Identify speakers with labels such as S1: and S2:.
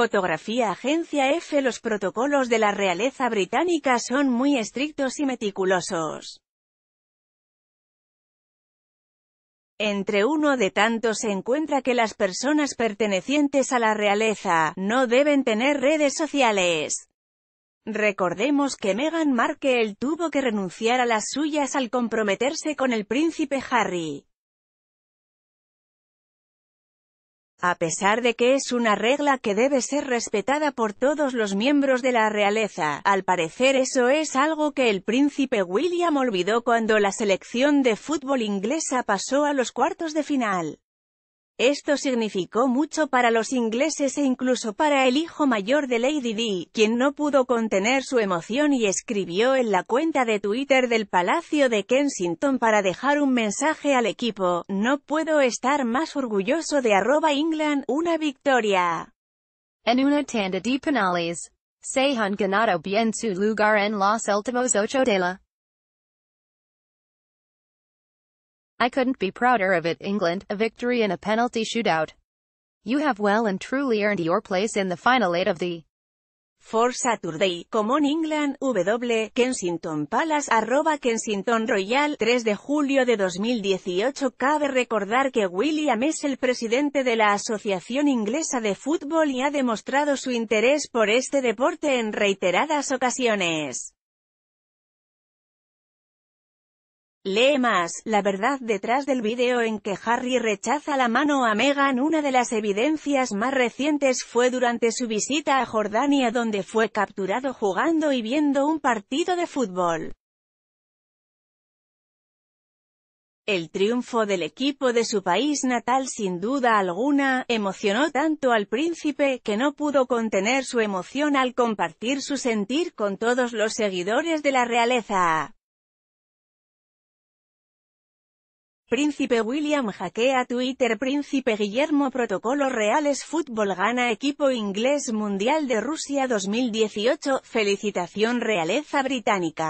S1: Fotografía Agencia F Los protocolos de la realeza británica son muy estrictos y meticulosos. Entre uno de tantos se encuentra que las personas pertenecientes a la realeza, no deben tener redes sociales. Recordemos que Meghan Markle tuvo que renunciar a las suyas al comprometerse con el príncipe Harry. A pesar de que es una regla que debe ser respetada por todos los miembros de la realeza, al parecer eso es algo que el príncipe William olvidó cuando la selección de fútbol inglesa pasó a los cuartos de final. Esto significó mucho para los ingleses e incluso para el hijo mayor de Lady D, quien no pudo contener su emoción y escribió en la cuenta de Twitter del Palacio de Kensington para dejar un mensaje al equipo, no puedo estar más orgulloso de arroba England, una victoria. En una tanda de penales. Se han ganado bien su lugar en los últimos ocho de la I couldn't be prouder of it, England, a victory in a penalty shootout. You have well and truly earned your place in the final eight of the For Saturday, Common England, W, Kensington Palace, arroba Kensington Royal, 3 de julio de 2018. Cabe recordar que William es el presidente de la Asociación Inglesa de Fútbol y ha demostrado su interés por este deporte en reiteradas ocasiones. Lee más, la verdad detrás del video en que Harry rechaza la mano a Meghan una de las evidencias más recientes fue durante su visita a Jordania donde fue capturado jugando y viendo un partido de fútbol. El triunfo del equipo de su país natal sin duda alguna, emocionó tanto al príncipe que no pudo contener su emoción al compartir su sentir con todos los seguidores de la realeza. Príncipe William hackea Twitter Príncipe Guillermo Protocolo Reales Fútbol gana equipo inglés Mundial de Rusia 2018 Felicitación Realeza Británica